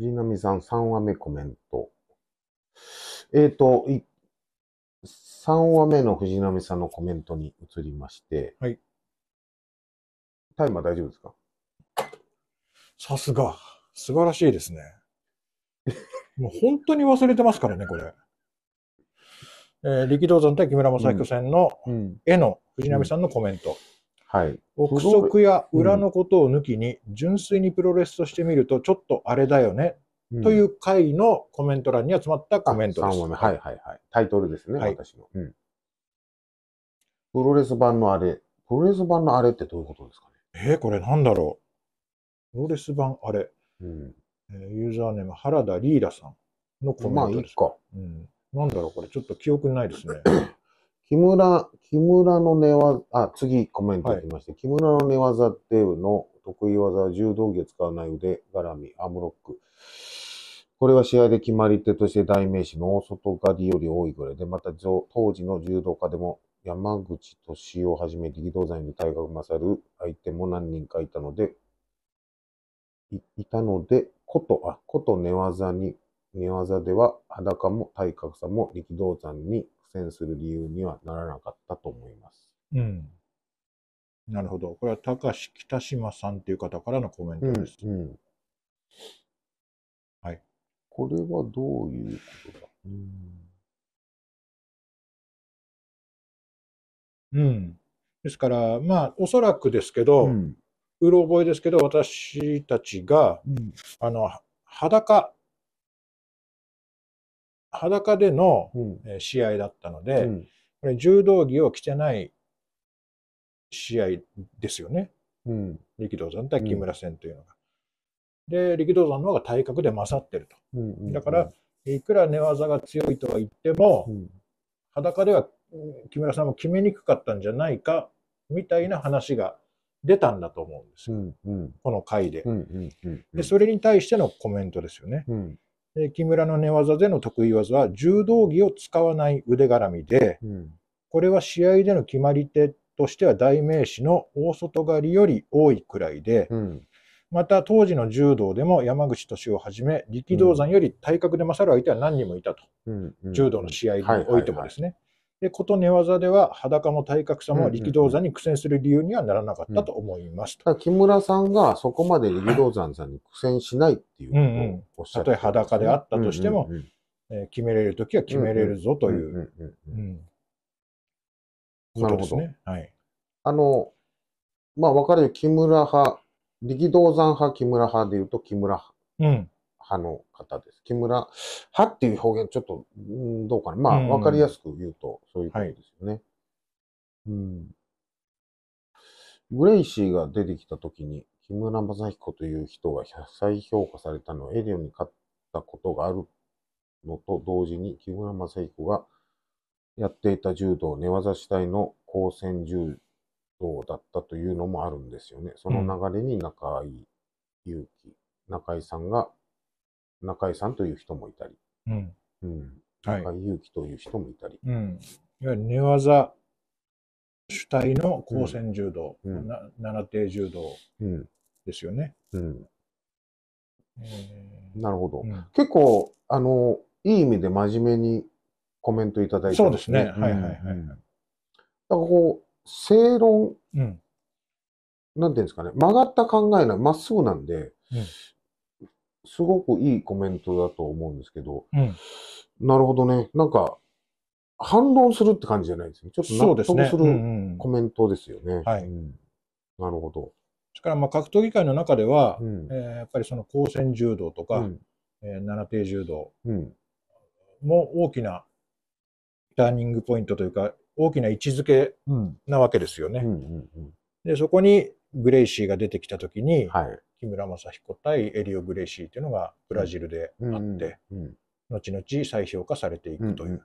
藤波さん、3話目コメント。えっ、ー、と、3話目の藤波さんのコメントに移りまして、はい。タイマー大丈夫ですかさすが。素晴らしいですね。もう本当に忘れてますからね、これ。えー、力道山対木村正彦戦の絵の藤波さんのコメント。はい、憶測や裏のことを抜きに、純粋にプロレスとしてみると、ちょっとあれだよね、うん、という回のコメント欄に集まったコメントです。はいはいはい。タイトルですね、はい、私の、うん。プロレス版のあれ。プロレス版のあれってどういうことですかねえー、これなんだろう。プロレス版あれ。うん、えー、ユーザーネーム原田リーダさんのコメントです。まあいいか。うん。なんだろう、これちょっと記憶ないですね。木村、木村の寝技、あ、次コメントきまして、はい、木村の寝技デブの得意技は柔道着を使わない腕絡み、アームロック。これは試合で決まり手として代名詞の大外刈りより多いぐらいで、また当時の柔道家でも山口敏夫をはじめ力道山に体格勝る相手も何人かいたので、いいたので、こと、あ、こと寝技に、寝技では裸も体格差も力道山に戦する理由にはならなかったと思います。うん。なるほど。これは高橋北島さんっていう方からのコメントです。うん、うん、はい。これはどういうことだうん。ですから、まあ、おそらくですけど、うん、うろ覚えですけど、私たちが、うん、あの、裸裸での試合だったので、うん、これ柔道着を着てない試合ですよね。うん、力道山対木村戦というのが。で、力道山の方が体格で勝ってると。うんうんうん、だから、いくら寝技が強いとは言っても、うん、裸では木村さんも決めにくかったんじゃないか、みたいな話が出たんだと思うんですよ。うんうん、この回でうんうんうんうん、で。それに対してのコメントですよね。うん木村の寝技での得意技は柔道着を使わない腕絡みで、うん、これは試合での決まり手としては代名詞の大外刈りより多いくらいで、うん、また当時の柔道でも山口敏夫をはじめ力道山より体格で勝る相手は何人もいたと、うん、柔道の試合においてもですね。で、こと寝技では裸も体格差も力道山に苦戦する理由にはならなかったと思いましうんうん、木村さんがそこまで力道山さんに苦戦しないっていうことをおっしゃって、ね、たとえ裸であったとしても、決めれるときは決めれるぞという、そうですね。はい。あの、まあ、分かるる木村派、力道山派、木村派でいうと木村派。うん派の方です。木村派っていう表現、ちょっと、うん、どうかな。まあ、わかりやすく言うと、そういうことですよね。はい、うん。グレイシーが出てきたときに、木村正彦という人が歳評価されたのはエディオンに勝ったことがあるのと同時に、木村正彦がやっていた柔道、寝技主体の高専柔道だったというのもあるんですよね。その流れに中井祐気、中井さんが中井さんという人もいたり、うんうん、中井勇気という人もいたり、はい、うん、いわゆる寝技主体の高専柔道、うん、七手柔道ですよね。うん、うんえー、なるほど、うん、結構あのいい意味で真面目にコメントいただいて、ね、そうですね。はいはいはい、はい。だからこう正論、うん、なんていうんですかね曲がった考えなまっすぐなんで、すごくいいコメントだと思うんですけど、うん、なるほどね。なんか、反論するって感じじゃないですね。ちょっと納得するコメントですよね。はい、うん、なるほど。すからまあ格闘技界の中では、うん、えー、やっぱりその高専柔道とか、うん、えー、七手柔道も大きなターニングポイントというか、大きな位置づけなわけですよね。でそこにグレイシーが出てきたときに、はい、木村正彦対エリオ・グレシーというのがブラジルであって、後々再評価されていくという。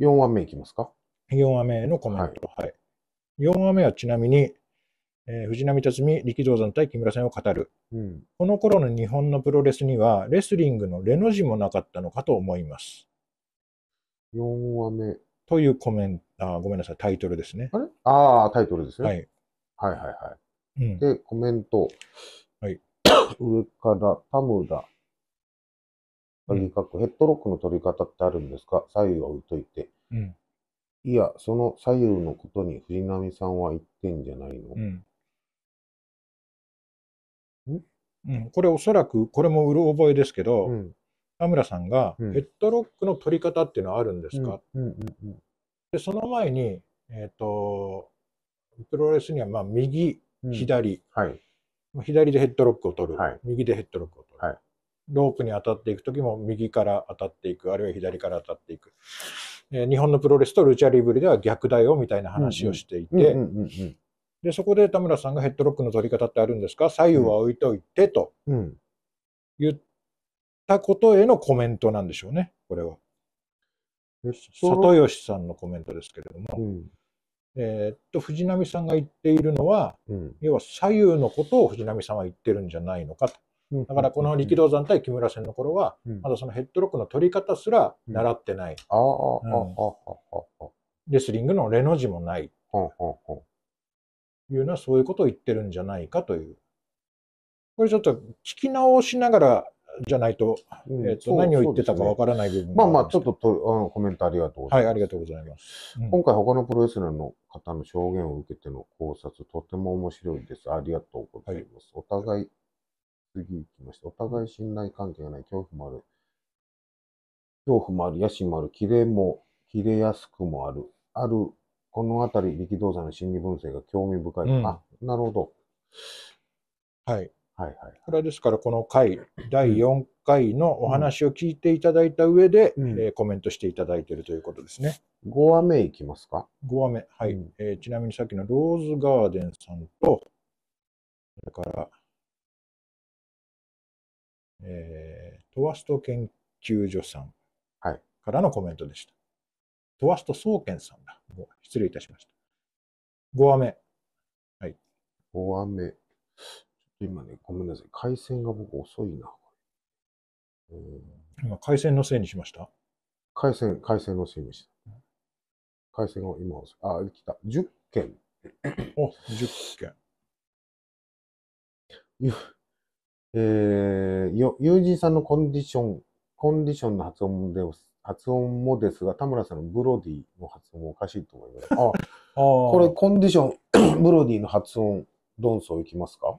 4話目いきますか ?4 話目のコメント。はい、はい、4話目はちなみに、えー、藤波辰巳力道山対木村さんを語る、うん、この頃の日本のプロレスにはレスリングのレの字もなかったのかと思います4話目というコメントあごめんなさいタイトルですねあれああタイトルですね、はい、はいはいはいで、コメント。はい。上から、田村。鍵かく、ヘッドロックの取り方ってあるんですか左右は置いといて。うん、いや、その左右のことに藤波さんは言ってんじゃないの、うんうん、これおそらく、これもうる覚えですけど、うん、田村さんが、ヘッドロックの取り方っていうのはあるんですか、でその前に、えっ、ー、と、プロレスにはまあ右、左、はい、左でヘッドロックを取る、はい、右でヘッドロックを取る、はい、ロープに当たっていく時も右から当たっていくあるいは左から当たっていく、えー、日本のプロレスとルチャリブリでは逆だよみたいな話をしていてでそこで田村さんがヘッドロックの取り方ってあるんですか左右は置いといてと言ったことへのコメントなんでしょうねこれは。里吉さんのコメントですけれども。うんえー、っと、藤波さんが言っているのは、うん、要は左右のことを藤波さんは言ってるんじゃないのかと。だからこの力道山対木村戦の頃は、まだそのヘッドロックの取り方すら習ってない。レスリングのレの字もない。いうのはそういうことを言ってるんじゃないかという。これちょっと聞き直しながらじゃないと、えっ、と、何を言ってたかわからない部分まあまあ、ちょっととあのコメントありがとうございます。はい、ありがとうございます。今回、他のプロレスラーの方の証言を受けての考察、とても面白いです。ありがとうございます。お互い、次行きまして、お互い信頼関係がない、恐怖もある。恐怖もある、野心もある、キレも、キレやすくもある。ある、このあたり、力道山の心理分析が興味深い。あ、なるほど。はい。はいはい。これはですから、この回、第4回のお話を聞いていただいた上で、うん、えー、コメントしていただいているということですね。5話目いきますか ?5 話目。はい、うん、えー、ちなみにさっきのローズガーデンさんと、それから、えー、トワスト研究所さんからのコメントでした。はい、トワスト総研さんだ。失礼いたしました。5話目。はい。5話目。今ね、ごめんなさい。回線が僕遅いな。うん、回線のせいにしました回線、回線のせいにした。回線を今、あ、来た。10件。お、10件。ゆ、えー、友人さんのコンディション、コンディションの発音で、発音もですが、田村さんのブロディの発音もおかしいと思います。あ、あこれコンディション、ブロディの発音、どんそういきますか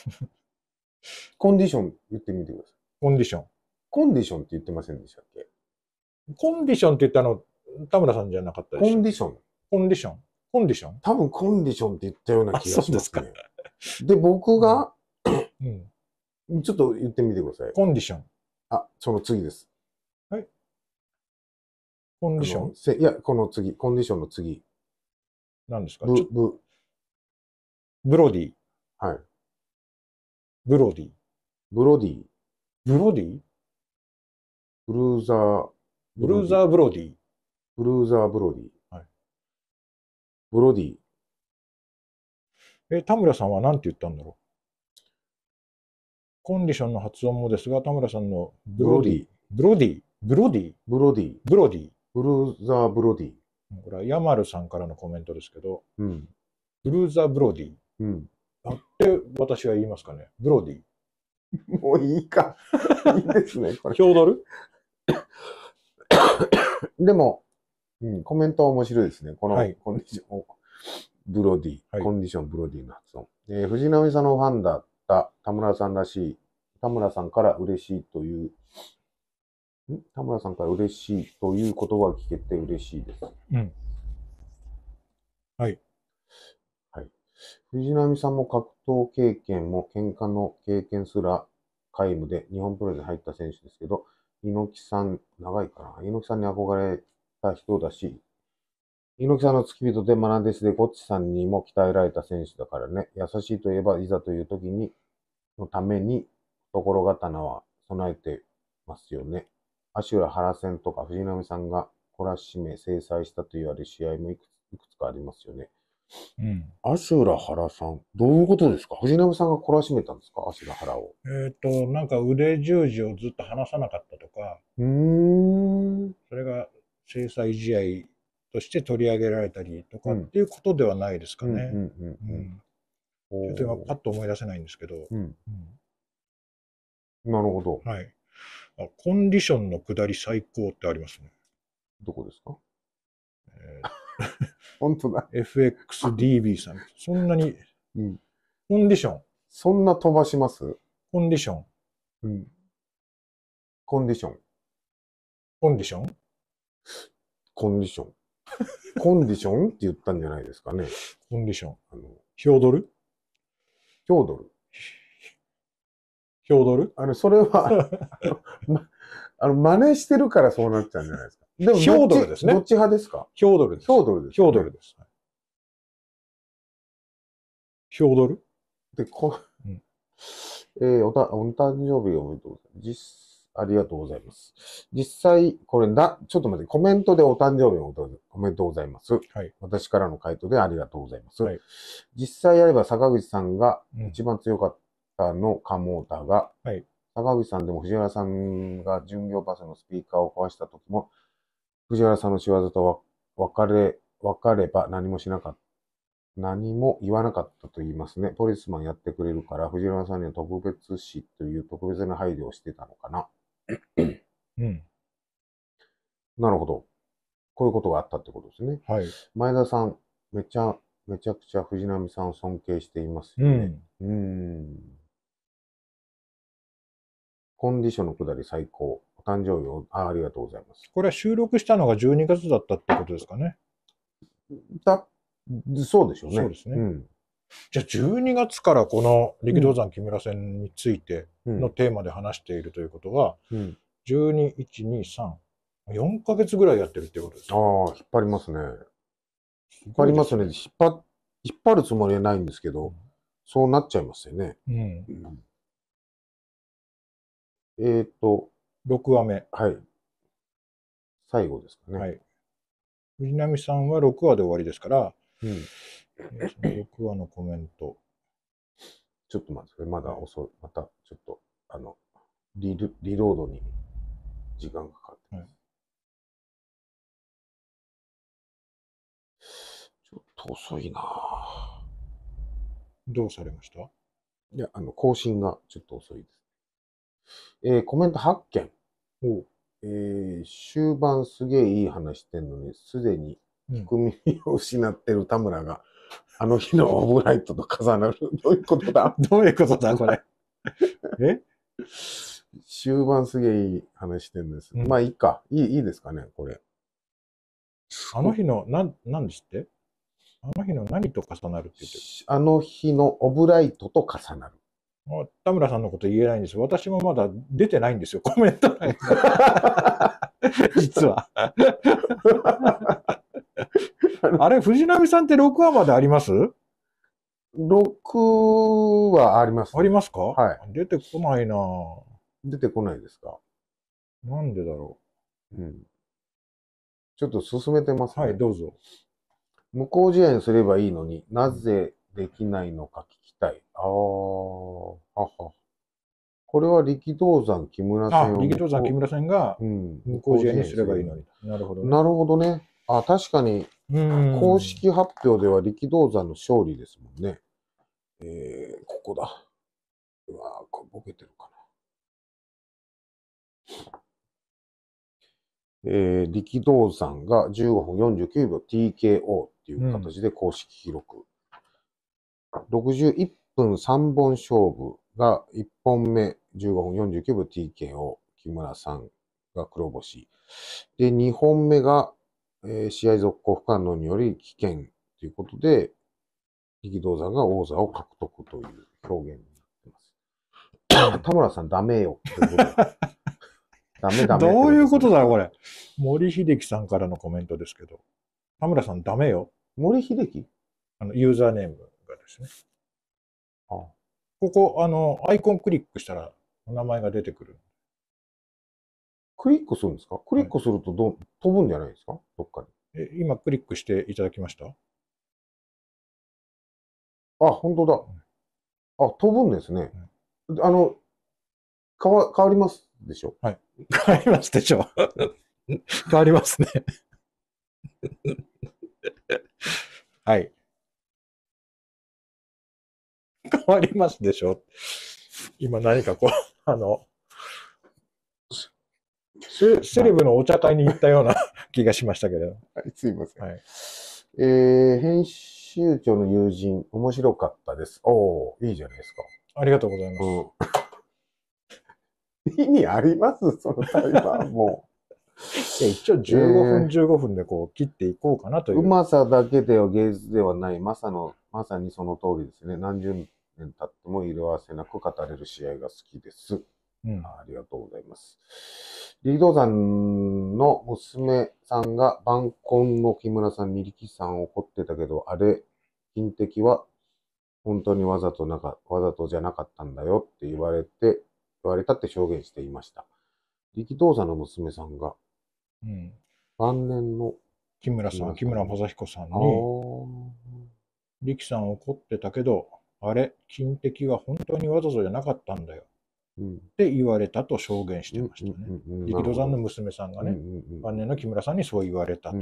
コンディション言ってみてください。コンディション。コンディションって言ってませんでしたっけコンディションって言ったの、田村さんじゃなかったでしょコンディション。コンディション。コンディション多分コンディションって言ったような気がしますね。そうですか。で、僕が、うん、ちょっと言ってみてください。コンディション。あ、その次です。はい。コンディションいや、この次、コンディションの次。何ですかブ、ブ。ブロディ。はい。ブロディ。ブロディ。ブロディブルーザー。ブルーザー・ブロディ。ブルーザー・ブロディ。はい。ブロディ。え、田村さんは何て言ったんだろうコンディションの発音もですが、田村さんのブロディ。ブロディ。ブロディ。ブロディ。ブロディ。ブルーザー・ブロディ。これはヤマルさんからのコメントですけど、うん、ブルーザー・ブロディ。うんなんて私は言いますかね。ブロディ。もういいか。いいですね、これ。ヒョードルでも、うん、コメントは面白いですね。このコンディション、はい、ブロディ、はい、コンディションブロディの発音。えー、藤波さんのファンだった田村さんらしい、田村さんから嬉しいという、ん田村さんから嬉しいという言葉を聞けて嬉しいです。うん藤波さんも格闘経験も喧嘩の経験すら皆無で日本プロに入った選手ですけど、猪木さん、長いかな。猪木さんに憧れた人だし、猪木さんの付き人で学んでスでゴッチさんにも鍛えられた選手だからね、優しいといえばいざという時に、のために、ろ刀は備えてますよね。足浦原戦とか藤波さんが懲らしめ、制裁したと言われる試合もいくつかありますよね。うん。アシュラ原さん、どういうことですか藤波さんが懲らしめたんですかアシュラ原を。えっ、と、なんか腕十字をずっと離さなかったとか、うん。それが制裁試合として取り上げられたりとかっていうことではないですかね。うん。うんうんうんうん、ちょっと今パッと思い出せないんですけど。うん、うん、なるほど。はい。あコンディションの下り最高ってありますね。どこですか、えー 本当だ。FXDB さん。そんなに、うん。コンディション。そんな飛ばしますコンディション。うん。コンディション。コンディションコンディション。コンディションって言ったんじゃないですかね。コンディション。あの、ヒョードルヒョードル。ヒョードルあの、それは ま、あの、真似してるからそうなっちゃうんじゃないですか。でもヒョードルですね。どっち派ですかヒョードルです。ヒョードルです、ね、ヒョードルです。ヒョードルで、こ、うん、えー、おた、お誕生日おめでとうございます。実、ありがとうございます。実際、これな、ちょっと待って、コメントでお誕生日おめでとうございます。はい。私からの回答でありがとうございます。はい。実際やれば坂口さんが一番強かったのかもだが、うん、はい。坂口さんでも藤原さんが巡業パスのスピーカーを壊した時も、藤原さんの仕業と分かれ、分かれば何もしなかった。何も言わなかったと言いますね。ポリスマンやってくれるから、藤原さんには特別視という特別な配慮をしてたのかな。うん。なるほど。こういうことがあったってことですね。はい。前田さん、めちゃ、めちゃくちゃ藤波さんを尊敬していますよね。うん。うんコンディションのくだり最高。誕生日をあ、ありがとうございます。これは収録したのが12月だったってことですかね。だ、そうでしょうね。そうですね。うん、じゃあ12月からこの力道山木村線についてのテーマで話しているということは、うん、12、1、2、3、4ヶ月ぐらいやってるってことですああ、引っ張りますね。引っ張りますね。引っ張、引っ張るつもりはないんですけど、そうなっちゃいますよね。うん。うん、えっ、ー、と、6話目。はい。最後ですかね。はい。藤波さんは6話で終わりですから、うん、6話のコメント。ちょっと待って、まだ遅い。また、ちょっと、あの、リルリロードに時間かかって、はい、ちょっと遅いなどうされましたいや、あの、更新がちょっと遅いです。えー、コメント8件。おえー、終盤すげえいい話してんのに、すでに聞く耳を失ってる田村が、あの日のオブライトと重なる。どういうことだ どういうことだこれ。え終盤すげえいい話してるんです。うん、まあいいか。いい、いいですかね、これ。あの日の、な、なですってあの日の何と重なるって言ってるあの日のオブライトと重なる。田村さんのこと言えないんです。私もまだ出てないんですよ。コメント欄。実は。あれ、藤波さんって6話まであります ?6 はあります、ね、ありますかはい。出てこないな出てこないですかなんでだろう。うん。ちょっと進めてますね。はい、どうぞ。無効試合にすればいいのになぜできないのか聞たい。ああ、はは。これは力道山木村線を。力道山木村んがこう試合にすればいいのに。なるほど、ね。なるほどね。あ、確かに、公式発表では力道山の勝利ですもんね。えー、ここだ。うわぁ、ボケてるかな。えー、力道山が15分49秒 TKO っていう形で公式記録。61分3本勝負が1本目15分49分 TKO、木村さんが黒星。で、2本目が、えー、試合続行不可能により危険ということで、力道山が王座を獲得という表現になってます。田村さんダメよってことで。ダメダメ。どういうことだよ、これ。森秀樹さんからのコメントですけど。田村さんダメよ。森秀樹あの、ユーザーネーム。がですね。あここ、あの、アイコンクリックしたら、お名前が出てくる。クリックするんですかクリックするとど、はい、飛ぶんじゃないですかどっかに。え、今クリックしていただきましたあ、本当だ。あ、飛ぶんですね。あの、変わ、変わりますでしょはい。変わりますでしょ 変わりますねはい。変わりますでしょ今何かこう、あの、セレブのお茶会に行ったような 気がしましたけど。はい、すいません。はい、えー、編集長の友人、面白かったです。おおいいじゃないですか。ありがとうございます。うん、意味ありますその裁判も。う。一応15分、えー、15分でこう切っていこうかなという。うまさだけでは芸術ではない、まさの、まさにその通りですね。何十年経っても色あせなく語れる試合が好きです。うん、ありがとうございます。リードさんの娘さんが晩婚の木村さんに力さん怒ってたけど、あれ、金敵は本当にわざとなか、わざとじゃなかったんだよって言われて、言われたって証言していました。力道山の娘さんが、うん、晩年の木村さん、木村正彦さんに、力さん怒ってたけど、あれ、金敵は本当にわざとじゃなかったんだよ。って言われたと証言してましたね。力道山の娘さんがね、晩年の木村さんにそう言われたと。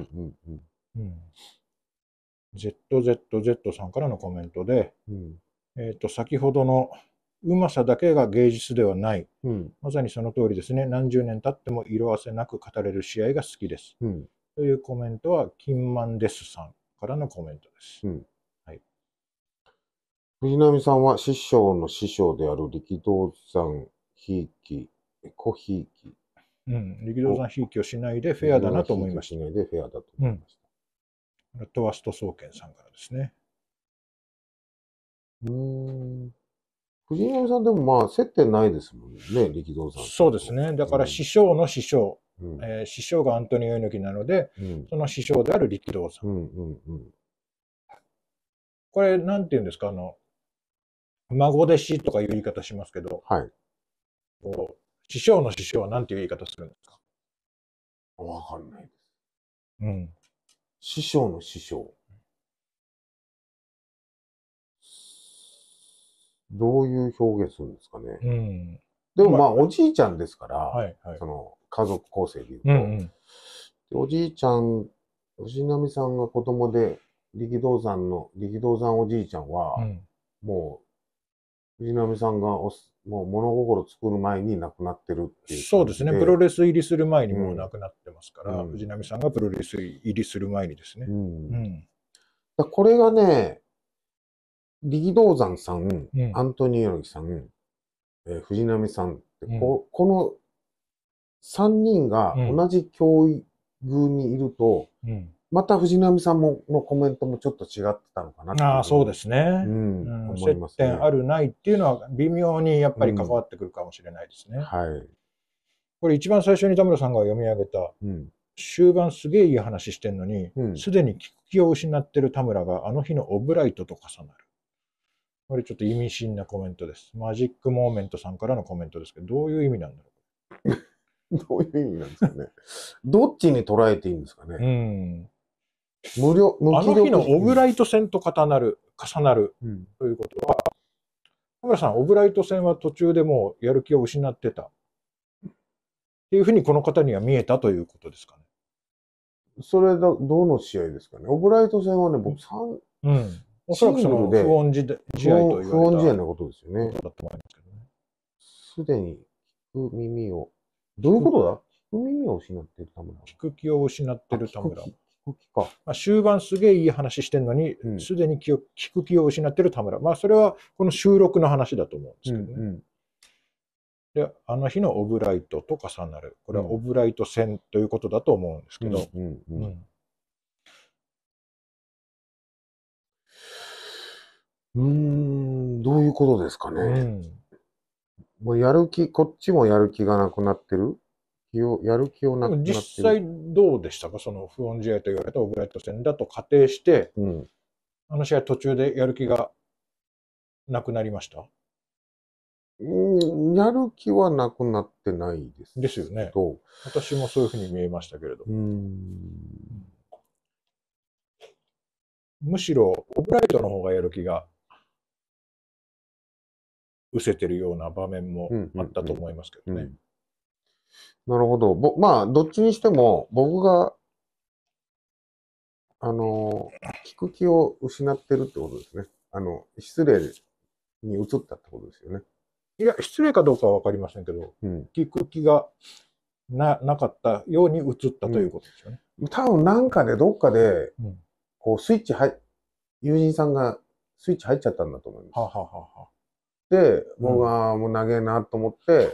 ZZZ さんからのコメントで、えっ、と、先ほどのうまさだけが芸術ではない、まさにその通りですね何十年経っても色あせなく語れる試合が好きです、というコメントは金満ですさんからのコメントです、うん、藤波さんは師匠の師匠である力道山ひいき、小ひいき。うん、力道山ひいきをしないでフェアだなと思いました。しないでフェアだと思いました。うん、トワスト総研さんからですね。うん。藤波さんでもまあ接点ないですもんね、力道山。そうですね。だから師匠の師匠。うん、えー、師匠がアントニオ猪木なので、うん、その師匠である力道山。うんうんうん、これ、なんていうんですか、あの、孫弟子とかいう言い方しますけど、はい。こう師匠の師匠は何ていう言い方するんですかわかんないです。うん。師匠の師匠。どういう表現するんですかね。うん。でもまあ、おじいちゃんですから、はいはいそ。の家族構成で言うと、うんうん。おじいちゃん、吉波さんが子供で、力道山の、力道山おじいちゃんは、うんも藤波さんがおすもう物心作る前に亡くなってるっていう。そうですね。プロレス入りする前にもう亡くなってますから、うん、藤波さんがプロレス入りする前にですね。うん。うん、これがね、力道山さん、うん、アントニオ猪木さん、えー、藤波さんってこ、この3人が同じ境遇にいると、また藤波さんものコメントもちょっと違ってたのかなああ、そうですね。うん。うん、接点あるないっていうのは微妙にやっぱり関わってくるかもしれないですね。うん、はい。これ一番最初に田村さんが読み上げた、うん、終盤すげえいい話してんのに、す、で、に聞く気を失ってる田村があの日のオブライトと重なる。これちょっと意味深なコメントです。マジックモーメントさんからのコメントですけど、どういう意味なんだろう どういう意味なんですかね。どっちに捉えていいんですかね。うん。無料、無あの日のオブライト戦と重なる、重なる、ということは、田村さん、オブライト戦は途中でもうやる気を失ってた。っていうふうにこの方には見えたということですかね。それだ、どの試合ですかね。オブライト戦はね、僕3、うん。おそらくその不穏試合と不穏のことですよね。だと思いますけどね。すでに聞く耳を、どういうことだ聞く耳を失ってる田村。聞く気を失ってる田村。菊か。まあ、終盤すげえいい話してんのに、す、う、で、ん、に気をく気を失ってる田村。まあ、それはこの収録の話だと思うんですけどね。うんうん、で、あの日のオブライトと重なる。これはオブライト戦ということだと思うんですけど。うんうんどういうことですかね。うん、もうやる気、こっちもやる気がなくなってる気を、やる気をなくなって実際どうでしたかその不穏試合と言われたオブライト戦だと仮定して、うん、あの試合途中でやる気がなくなりましたやる気はなくなってないです。ですよね。私もそういうふうに見えましたけれど。むしろ、オブライトの方がやる気が、失せてるような場面もあったと思いますけどね。なるほど。ぼまあ、どっちにしても、僕が、あの、聞く気を失ってるってことですね。あの、失礼に移ったってことですよね。いや、失礼かどうかはわかりませんけど、うん、聞く気がななかったように移ったということですよね。うん、多分なんかで、どっかで、うん、こう、スイッチ入、友人さんがスイッチ入っちゃったんだと思います。はははで、僕はもう長えなと思って、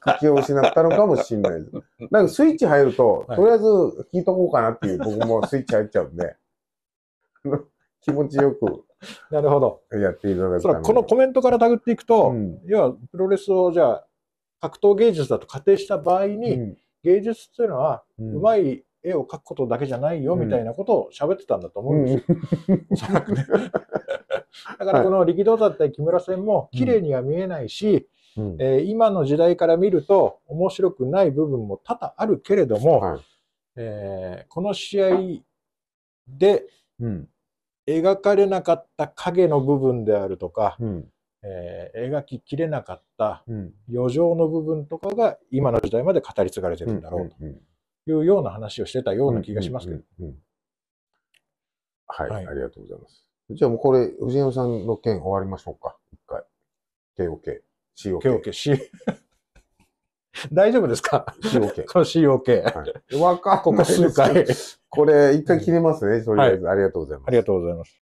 聞く気を失ったのかもしれないです。なんかスイッチ入ると、とりあえず聞いとこうかなっていう、僕もスイッチ入っちゃうんで、気持ちよく。なるほど。やっていただくこのコメントからたぐっていくと、うん、要はプロレスをじゃあ格闘芸術だと仮定した場合に、うん、芸術というのは、うまい絵を描くことだけじゃないよみたいなことを喋ってたんだと思うんですよ。お そくて。だからこの力道だったり木村戦も綺麗には見えないし、うん、えー、今の時代から見ると面白くない部分も多々あるけれども、はい、えー、この試合で描かれなかった影の部分であるとか、うん、えー、描ききれなかった余剰の部分とかが今の時代まで語り継がれてるんだろうというような話をしてたような気がしますけど。はい、はい、ありがとうございます。じゃあもうこれ、藤山さんの件終わりましょうか。一回。KOK。COK。C 大丈夫ですか ?COK。け。の COK。わかここ数回。これ、一回切れますね。とりあえず、ありがとうございます。ありがとうございます。